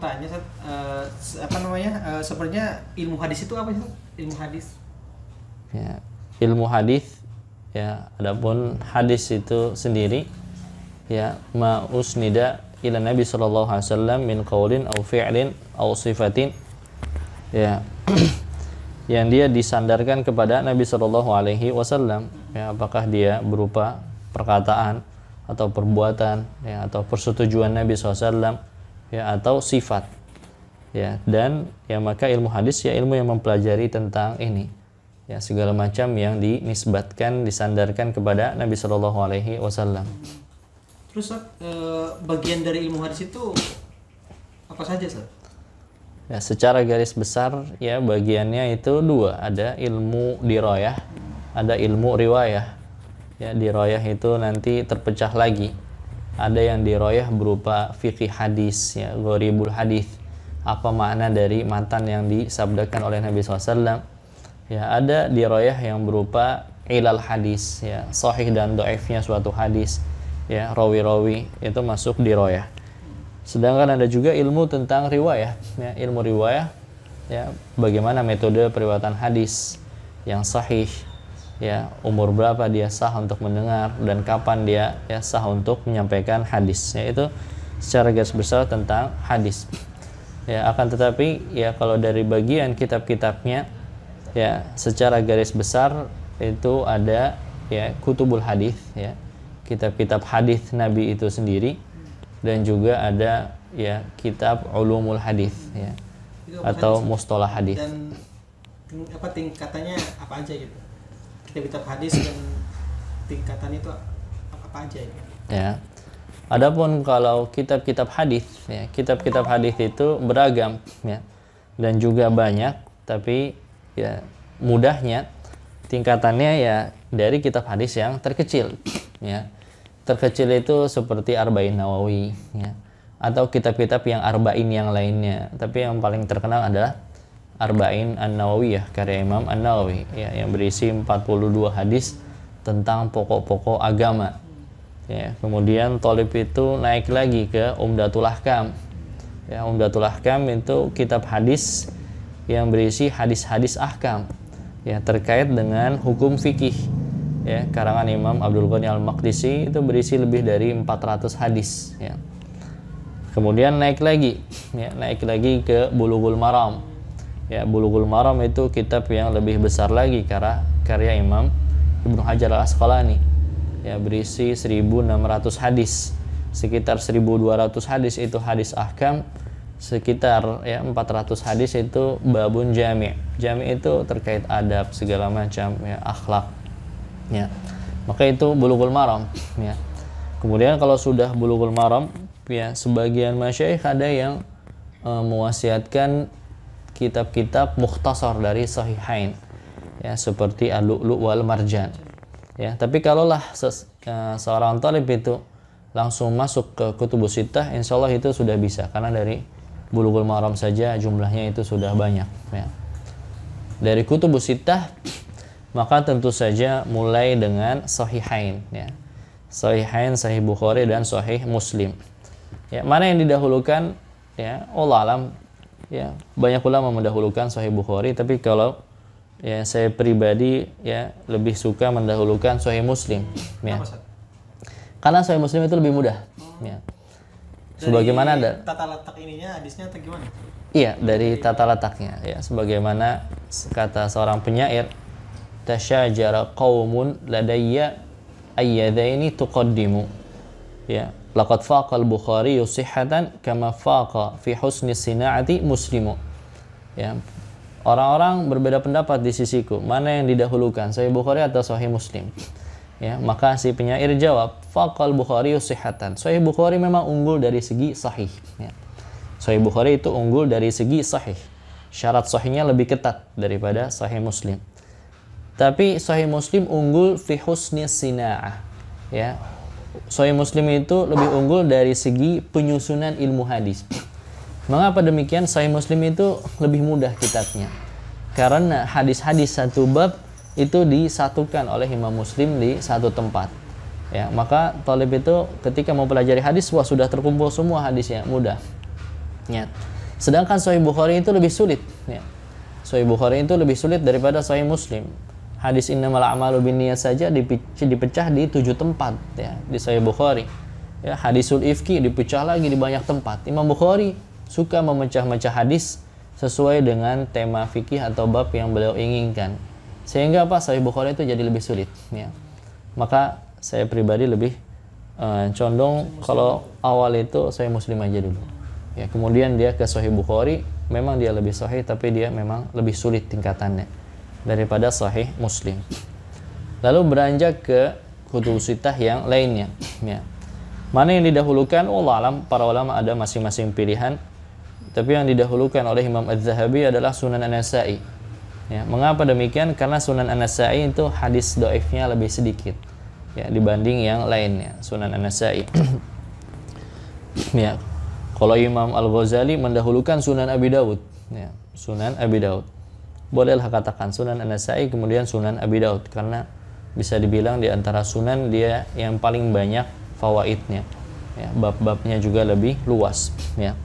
tanya set, uh, eh, apa namanya uh, sebenarnya ilmu hadis itu apa sih ilmu hadis ya ilmu hadis ya adapun hadis itu sendiri ya mausnida ila nabi sallallahu alaihi wasallam min qaulin au fi'lin au sifatin ya yang dia disandarkan kepada Nabi Sallallahu Alaihi Wasallam ya apakah dia berupa perkataan atau perbuatan ya atau persetujuan Nabi wasallam ya atau sifat ya dan ya maka ilmu hadis ya ilmu yang mempelajari tentang ini ya segala macam yang dinisbatkan disandarkan kepada Nabi Shallallahu Alaihi Wasallam. Terus e, bagian dari ilmu hadis itu apa saja sir? Ya, secara garis besar ya bagiannya itu dua ada ilmu diroyah ada ilmu riwayah ya diroyah itu nanti terpecah lagi ada yang diroyah berupa fikih hadis ya goribul hadis apa makna dari mantan yang disabdakan oleh Nabi SAW ya ada diroyah yang berupa ilal hadis ya sahih dan doefnya suatu hadis ya rawi-rawi itu masuk diroyah sedangkan ada juga ilmu tentang riwayah ya ilmu riwayah ya bagaimana metode periwatan hadis yang sahih ya umur berapa dia sah untuk mendengar dan kapan dia ya sah untuk menyampaikan hadis yaitu secara garis besar tentang hadis ya akan tetapi ya kalau dari bagian kitab-kitabnya ya secara garis besar itu ada ya kutubul hadis ya kitab-kitab hadis Nabi itu sendiri dan juga ada ya kitab ulumul hadis ya atau mustalah hadis dan apa tingkatannya apa aja gitu kitab-kitab hadis dan tingkatan itu apa, apa aja ya? Ya. Adapun kalau kitab-kitab hadis, ya, kitab-kitab hadis itu beragam, ya, dan juga banyak, tapi ya mudahnya tingkatannya ya dari kitab hadis yang terkecil, ya, terkecil itu seperti Arba'in Nawawi, ya, atau kitab-kitab yang Arba'in yang lainnya, tapi yang paling terkenal adalah Arba'in an ya karya Imam An-Nawawi ya, yang berisi 42 hadis tentang pokok-pokok agama. Ya, kemudian Tolib itu naik lagi ke Umdatul Ahkam. Ya, Umdatul Ahkam itu kitab hadis yang berisi hadis-hadis ahkam ya terkait dengan hukum fikih ya karangan Imam Abdul Ghani Al Maqdisi itu berisi lebih dari 400 hadis ya. Kemudian naik lagi ya, naik lagi ke Bulughul Maram ya Bulughul Maram itu kitab yang lebih besar lagi karena karya Imam Ibnu Hajar Al Asqalani ya berisi 1600 hadis sekitar 1200 hadis itu hadis ahkam sekitar ya 400 hadis itu babun jami jami itu terkait adab segala macam ya akhlak ya maka itu bulughul maram ya kemudian kalau sudah bulughul maram ya sebagian masyaikh ada yang e, mewasiatkan kitab-kitab mukhtasar dari sahihain ya seperti al-lu'lu wal marjan ya tapi kalaulah se se ya, seorang talib itu langsung masuk ke kutubus sitah insya Allah itu sudah bisa karena dari bulughul maram saja jumlahnya itu sudah banyak ya dari kutubus sitah maka tentu saja mulai dengan sahihain ya sahihain sahih bukhari dan sahih muslim ya mana yang didahulukan ya Allah alam ya banyak ulama mendahulukan Sahih Bukhari tapi kalau ya saya pribadi ya lebih suka mendahulukan Sahih Muslim ya karena Sahih Muslim itu lebih mudah hmm. ya sebagaimana ada tata letak ininya hadisnya atau gimana iya dari tata letaknya ya sebagaimana kata seorang penyair tasyajara qaumun ladayya ayyadaini tuqaddimu ya laqad faqa al-bukhari sihhatan kama faqa fi husni sina'ati muslimu ya orang-orang berbeda pendapat di sisiku mana yang didahulukan sahih bukhari atau sahih muslim ya maka si penyair jawab al bukhari sihhatan sahih bukhari memang unggul dari segi sahih ya. sahih bukhari itu unggul dari segi sahih syarat sahihnya lebih ketat daripada sahih muslim tapi sahih muslim unggul fi husni sina'ah ya Soi Muslim itu lebih unggul dari segi penyusunan ilmu hadis. Mengapa demikian? Soi Muslim itu lebih mudah kitabnya. Karena hadis-hadis satu bab itu disatukan oleh Imam Muslim di satu tempat. Ya, maka talib itu ketika mau pelajari hadis wah sudah terkumpul semua hadisnya, mudah. Ya. Sedangkan Sahih Bukhari itu lebih sulit, ya. Sahih Bukhari itu lebih sulit daripada Sahih Muslim hadis ini malah amal niat saja dipecah di tujuh tempat ya di Sahih Bukhari. Ya, hadisul ifki dipecah lagi di banyak tempat. Imam Bukhari suka memecah-mecah hadis sesuai dengan tema fikih atau bab yang beliau inginkan. Sehingga apa Sahih Bukhari itu jadi lebih sulit ya. Maka saya pribadi lebih uh, condong kalau awal itu saya Muslim aja dulu. Ya, kemudian dia ke Sahih Bukhari, memang dia lebih sahih tapi dia memang lebih sulit tingkatannya daripada sahih Muslim. Lalu beranjak ke kutub sitah yang lainnya. Ya. Mana yang didahulukan? Allah alam, para ulama ada masing-masing pilihan. Tapi yang didahulukan oleh Imam Az-Zahabi adalah Sunan An-Nasai. Ya, mengapa demikian? Karena Sunan An-Nasai itu hadis doifnya lebih sedikit ya, dibanding yang lainnya. Sunan An-Nasai. ya. Kalau Imam Al-Ghazali mendahulukan Sunan Abi Dawud. Ya, Sunan Abi Dawud bolehlah katakan Sunan An-Nasa'i kemudian Sunan Abi Daud karena bisa dibilang di antara sunan dia yang paling banyak fawaidnya ya, bab-babnya juga lebih luas ya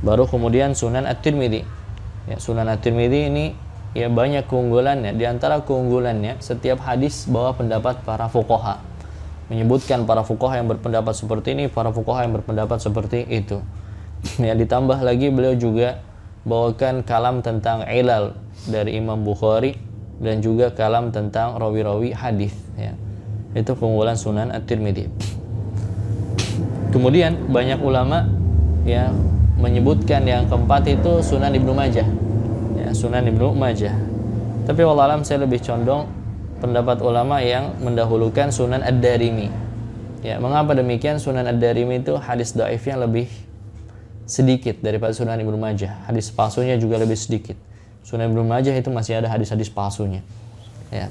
baru kemudian sunan at-tirmidzi ya, sunan at-tirmidzi ini ya banyak keunggulannya di antara keunggulannya setiap hadis bawa pendapat para fukoha menyebutkan para fukoha yang berpendapat seperti ini para fukoha yang berpendapat seperti itu ya ditambah lagi beliau juga bawakan kalam tentang ilal dari Imam Bukhari dan juga kalam tentang rawi-rawi hadis ya. Itu keunggulan Sunan At-Tirmidzi. Kemudian banyak ulama ya menyebutkan yang keempat itu Sunan Ibnu Majah. Ya, Sunan Ibnu Majah. Tapi walau saya lebih condong pendapat ulama yang mendahulukan Sunan Ad-Darimi. Ya, mengapa demikian Sunan Ad-Darimi itu hadis dhaif yang lebih sedikit daripada Sunan Ibnu Majah. Hadis palsunya juga lebih sedikit. Sunan Ibnu Majah itu masih ada hadis-hadis palsunya. Ya.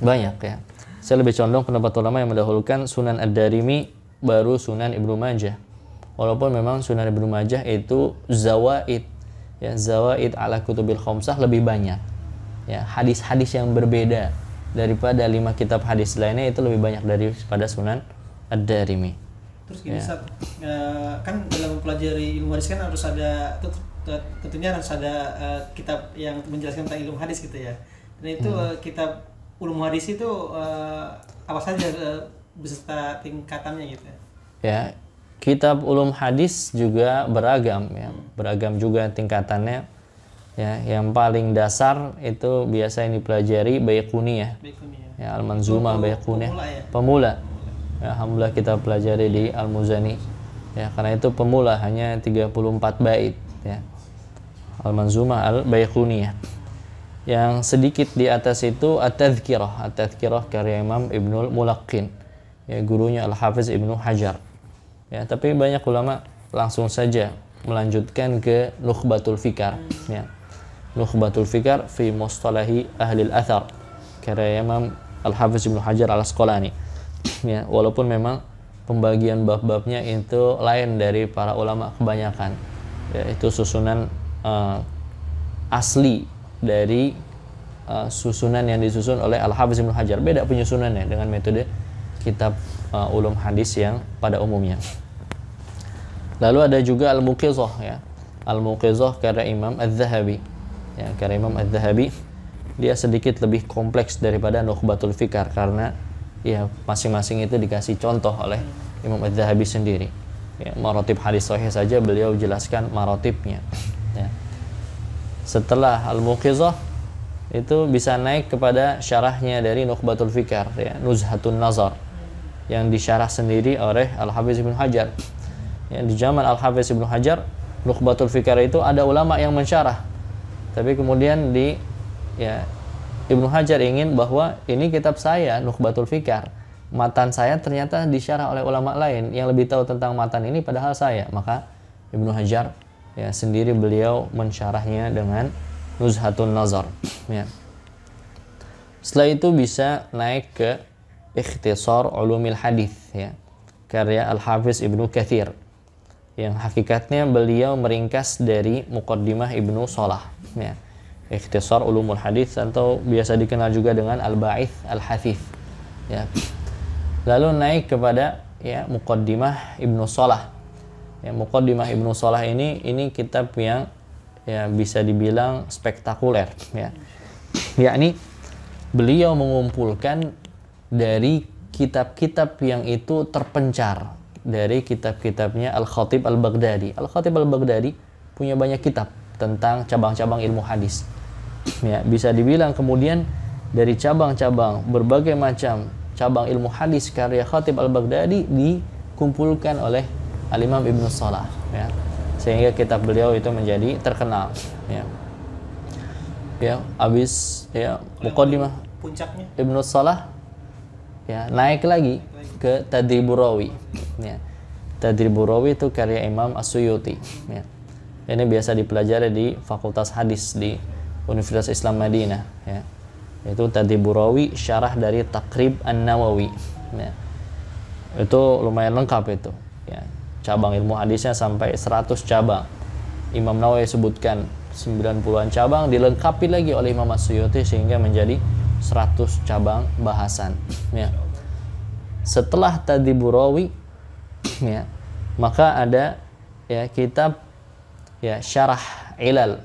Banyak ya. Saya lebih condong pendapat ulama yang mendahulukan Sunan Ad-Darimi baru Sunan Ibnu Majah. Walaupun memang Sunan Ibnu Majah itu zawaid ya zawaid ala kutubil khomsah lebih banyak. Ya, hadis-hadis yang berbeda daripada lima kitab hadis lainnya itu lebih banyak daripada Sunan Ad-Darimi terus gini yeah. saat uh, eh, kan dalam mempelajari ilmu hadis kan harus ada tentunya harus ada uh, kitab yang menjelaskan tentang ilmu hadis gitu ya dan itu hmm. uh, kitab ilmu hadis itu uh, apa saja uh, beserta tingkatannya gitu ya yeah. kitab ulum hadis juga beragam ya hmm. beragam juga tingkatannya ya yang paling dasar itu biasa yang dipelajari bayakuni ya. ya, ya. ya al Manzuma bayakuni pemula, ya. pemula ya, alhamdulillah kita pelajari di Al Muzani ya karena itu pemula hanya 34 bait ya Al Manzumah Al ya. yang sedikit di atas itu At-Tadhkirah At-Tadhkirah karya Imam Ibnul Mulaqqin ya gurunya Al Hafiz Ibnu Hajar ya tapi banyak ulama langsung saja melanjutkan ke Nukhbatul Fikar ya Nukhbatul Fikar fi Mustalahi Ahli Al-Athar karya Imam Al Hafiz Ibnu Hajar Al Asqalani ya walaupun memang pembagian bab-babnya itu lain dari para ulama kebanyakan ya, itu susunan uh, asli dari uh, susunan yang disusun oleh Al-Hafiz Ibnu Hajar beda penyusunannya dengan metode kitab uh, ulum hadis yang pada umumnya lalu ada juga Al-Muqizah ya Al-Muqizah karya Imam Al-Zahabi ya karya Imam Al-Zahabi dia sedikit lebih kompleks daripada Nukhbatul Fikar karena ya masing-masing itu dikasih contoh oleh Imam Az-Zahabi sendiri ya, marotib hadis sahih saja beliau jelaskan marotipnya. ya. setelah Al-Muqizah itu bisa naik kepada syarahnya dari Nukhbatul Fikar ya, Nuzhatun Nazar yang disyarah sendiri oleh Al-Hafiz Ibn Hajar ya, di zaman Al-Hafiz Ibn Hajar Nukhbatul Fikar itu ada ulama yang mensyarah tapi kemudian di ya Ibnu Hajar ingin bahwa ini kitab saya Nukhbatul Fikar matan saya ternyata disyarah oleh ulama lain yang lebih tahu tentang matan ini padahal saya maka Ibnu Hajar ya sendiri beliau mensyarahnya dengan Nuzhatun Nazar ya setelah itu bisa naik ke Ikhtisar Ulumil Hadith ya karya Al Hafiz Ibnu Kathir yang hakikatnya beliau meringkas dari Muqaddimah Ibnu Solah. ya Ikhtisar Ulumul Hadis atau biasa dikenal juga dengan Al-Ba'ith al hafif Ya. Lalu naik kepada ya Muqaddimah Ibnu Salah. Ya, Muqaddimah Ibnu Salah ini ini kitab yang ya bisa dibilang spektakuler ya. Yakni beliau mengumpulkan dari kitab-kitab yang itu terpencar dari kitab-kitabnya Al-Khatib Al-Baghdadi. Al-Khatib Al-Baghdadi punya banyak kitab tentang cabang-cabang ilmu hadis ya bisa dibilang kemudian dari cabang-cabang berbagai macam cabang ilmu hadis karya Khatib Al-Baghdadi dikumpulkan oleh Al-Imam Ibnu Salah ya sehingga kitab beliau itu menjadi terkenal ya ya habis ya muqaddimah puncaknya Ibnu Salah ya naik lagi ke Tadriburawi ya Tadriburawi itu karya Imam as ya ini biasa dipelajari di Fakultas Hadis di Universitas Islam Madinah ya tadi Burawi syarah dari Takrib An-Nawawi ya. itu lumayan lengkap itu ya. cabang ilmu hadisnya sampai 100 cabang Imam Nawawi sebutkan 90-an cabang dilengkapi lagi oleh Imam Suyuti sehingga menjadi 100 cabang bahasan ya. setelah Tadiburawi ya maka ada ya kitab ya syarah ilal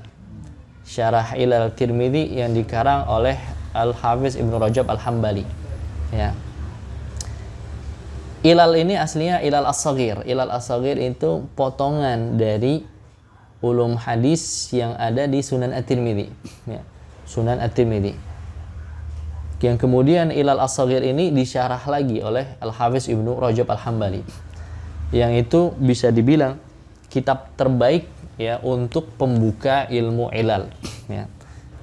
Syarah Ilal Tirmidhi yang dikarang oleh Al Hafiz Ibnu Rajab Al Hambali. Ya. Ilal ini aslinya Ilal as Ilal as itu potongan dari ulum hadis yang ada di Sunan at tirmidhi Ya. Sunan at tirmidhi yang kemudian Ilal as ini disyarah lagi oleh Al-Hafiz Ibnu Rajab Al-Hambali yang itu bisa dibilang kitab terbaik ya untuk pembuka ilmu ilal ya.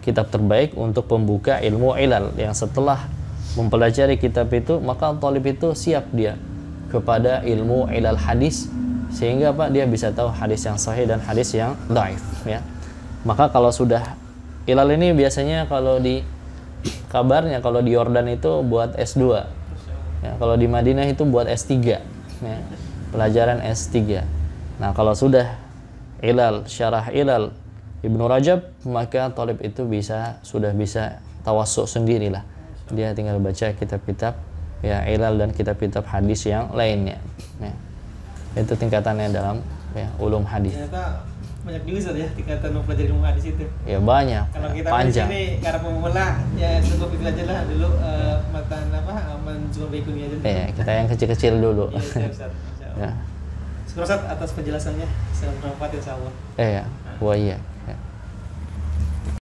kitab terbaik untuk pembuka ilmu ilal yang setelah mempelajari kitab itu maka talib itu siap dia kepada ilmu ilal hadis sehingga Pak dia bisa tahu hadis yang sahih dan hadis yang daif ya maka kalau sudah ilal ini biasanya kalau di kabarnya kalau di Yordan itu buat S2 ya, kalau di Madinah itu buat S3 ya, pelajaran S3 nah kalau sudah Ilal, Syarah Ilal Ibnu Rajab, maka talib itu bisa sudah bisa tawasuk sendirilah. Dia tinggal baca kitab-kitab ya Ilal dan kitab-kitab hadis yang lainnya. Ya. Itu tingkatannya dalam ya, ulum hadis. Ya, banyak juga ya tingkatan mempelajari ilmu hadis itu. Ya banyak. Kalau kita kan panjang. di sini karena pemula ya cukup itu aja lah dulu uh, eh, mata apa aman cuma aja. ya, kita yang kecil-kecil dulu. Ya, siap, siap, siap. ya. Terima kasih atas penjelasannya. Selamat bermanfaat ya Allah. Eh, ya. Wah iya.